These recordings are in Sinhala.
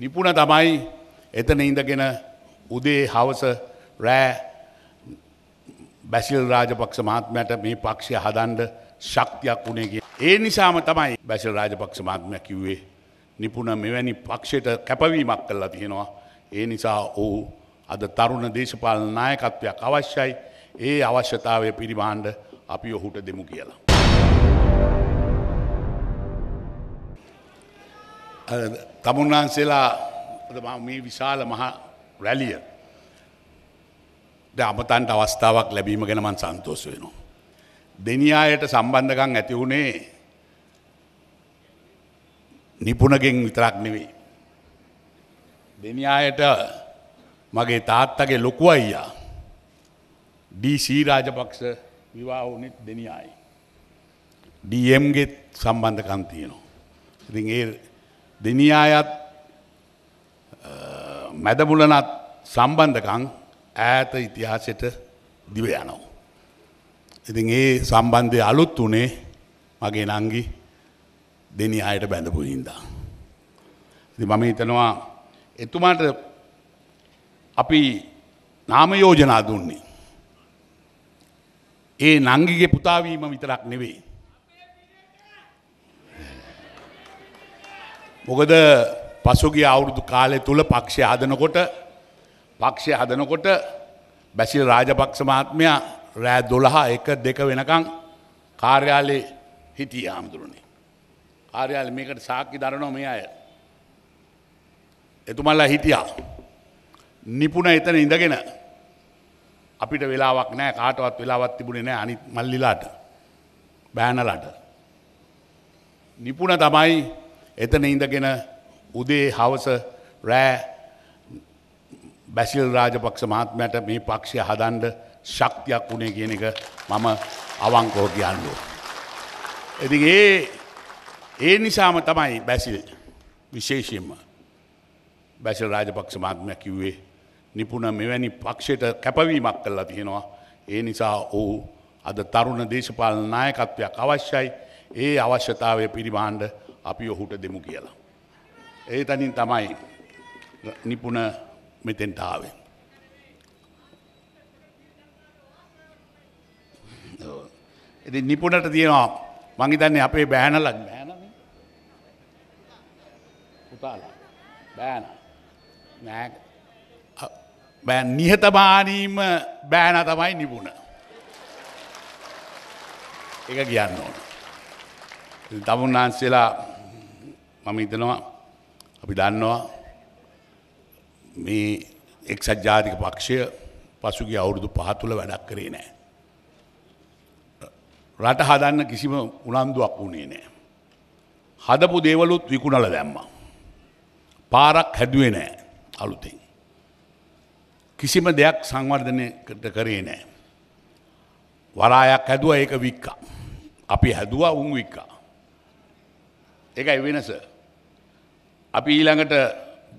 නිපුණ තමයි එතන ඉඳගෙන උදේ හවස රෑ බැසිල් රාජපක්ෂ මහත්මයට මේ පක්ෂය හදන්ඩ ශක්තියක් වුණේ කිය. ඒ නිසාම තමයි බැසිල් රාජපක්ෂ මහත්මය කිව්වේ නිපුණ මෙවැනි පක්ෂයට කැපවීමක් කල්ලා තියෙනවා. ඒ නිසා ඔහු අද තරුණ දේශපාලන නායකත්වයක් අවශ්‍යයි ඒ අවශ්‍යතාවය පිරිබාණ්ඩ අපි ඔහුට දෙමු කියලා. තමුන්වහන්සේලා මේ විශාල මහා රැලිය අමතන්ට අවස්ථාවක් ලැබීම ගැනමන් සන්තෝස වෙනවා. දෙනියායට සම්බන්ධකං ඇති වුණේ නිපුණගෙන් විතරක් නෙවෙයි. දෙනියායට මගේ තාත්තගේ ලොකු අයියා ඩීසී රාජපක්ෂ විවාහනෙත් දෙනියායි. ඩම්ගෙත් සම්බන්ධකන්තියනවා. ඉතින් ඒ දෙනියායත් මැදමුලනත් සම්බන්ධකං ඈත ඉතිහාසයට දිව යනෝ. ඉතින් ඒ සම්බන්ධය අලුත් වනේ මගේ නංගි දෙනි අයට බැඳපු හින්දා. ඉති මම හිතනවා එතුමාට අපි නාමයෝජනා දුන්නේ. ඒ නංගිගේ පුතාවීම විතරක් නෙවෙයි. මොකද පසුගිය අවුරුදු කාලය තුළ පක්ෂය හදනකොට පක්ෂය හදනකොට බැසිල් රාජපක්ෂ මහත්මයා රෑ දොළහා එක දෙක වෙනකං කාර්යාලේ හිටිය හාමුදුරනේ. කාර්යාල මේකට සාක්කි දරනෝ මේ අය. එතුමල්ලා හිටියා. නිපුන එතන ඉඳගෙන අපිට වෙලාවක් නෑ කාටවත් වෙලාවත් තිබුණේ නෑ අනි මල්ලිලාට බෑනලට. නිපුන තමයි එතන ඉඳගෙන උදේ හවස රෑ බැසිල් රාජපක්ෂ මහත්මයට මේ පක්ෂය හදන්ඩ ශක්තියක් වුණේ කියන එක මම අවංකෝ කියන්නෝ. ඇති ඒ ඒ නිසාම තමයි බැසිල් විශේෂයෙන්ම බැසිල් රාජපක්ෂ මහත්මයක් කිව්වේ නිපුණ මෙවැනි පක්ෂයට කැපවීමක් කල්ලා තියෙනවා. ඒ නිසා ඔහු අද තරුණ දේශපාලන නායකත්වයක් අවශ්‍යයි ඒ අවශ්‍යතාවය පිරිබාණ්ඩ අපි ඔහුට දෙමු කියලා. ඒ තනින් තමයි නිපුන මෙතෙන්ට ආවේ. ඉති නිපුනට තියෙනවා මංහිතන්නේ අපේ බෑනලක් බෑන පුතාලා බෑන නෑ බෑ නිහතමානීම බෑන තමයි නිපුණ එක කියන්න ඕන. තමුන්නාන්සේලා මම හිතනවා අපි දන්නවා මේ එක්සත් ජාතික පක්ෂය පසුගිය අවුරුදු පහ තුල වැඩක් කරේ නැහැ. රට හදන්න කිසිම උනන්දුවක් වුණේ නැහැ. හදපු දේවලුත් විකුණලා දැම්මා. පාරක් හැදුවේ නැහැ අලුතෙන්. කිසිම දෙයක් සංවර්ධනයට කරේ නැහැ. වරායක් හැදුවා ඒක වික්කා. අපි හැදුවා උන් වික්කා. ඒකයි වෙනස. අපි ඊළඟට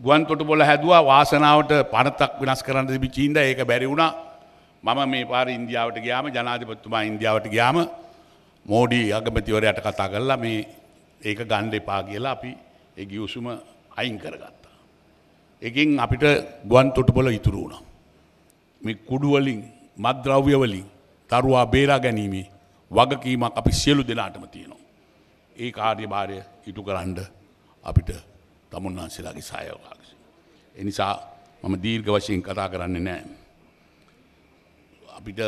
ගුවන් තොටුපොළ හැදවා වාසනාවට පනතක් වෙනස් කරන්න තිබිචීන්ද ඒක බැරි වුණා මම මේ පාර ඉන්දියාවට ගයාම ජනාධිපත්තුමා ඉන්දියාවට ගයාම මෝඩී අගමතිවරයට කතා කරලා මේ ඒක ගණ්ඩ එපා කියලා අපි ඒ ගියුසුම අයින් කරගත්තා. එකින් අපිට ගුවන් තොටුපොළ ඉතුරු වුණා. මේ කුඩුවලින් මද්‍රව්‍යවලින් තරුවා බේරා ගැනීමේ වගකීමක් අපි සියලු දෙනාටම තියෙනවා. ඒ කාර්ය භාරය ඉටු කරන්ඩ අපිට තමුන් වහන්සේලාගේ සයෝගක්ෂ. එනිසා මම දීර්ඝ වශයෙන් කතා කරන්නේ නෑ. අපිට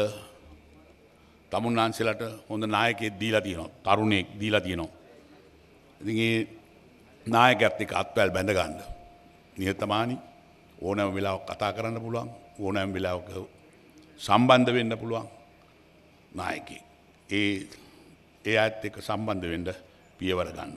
තමුන් වහන්සේලට හොඳ නායකෙක් දීලා තියෙනවා තරුණයෙක් දීලා තියෙනවා. ඉතිගේ නායකත් එක අත්වැල් බැඳගන්න. නිහතමානි ඕනෑම වෙලාව කතා කරන්න පුළුවන් ඕනෑම් වෙලාවක සම්බන්ධ වෙන්න පුළුවන් නායකෙක්. ඒ ඒ අත් එක සම්බන්ධ වෙන්ඩ පියවර ගන්න.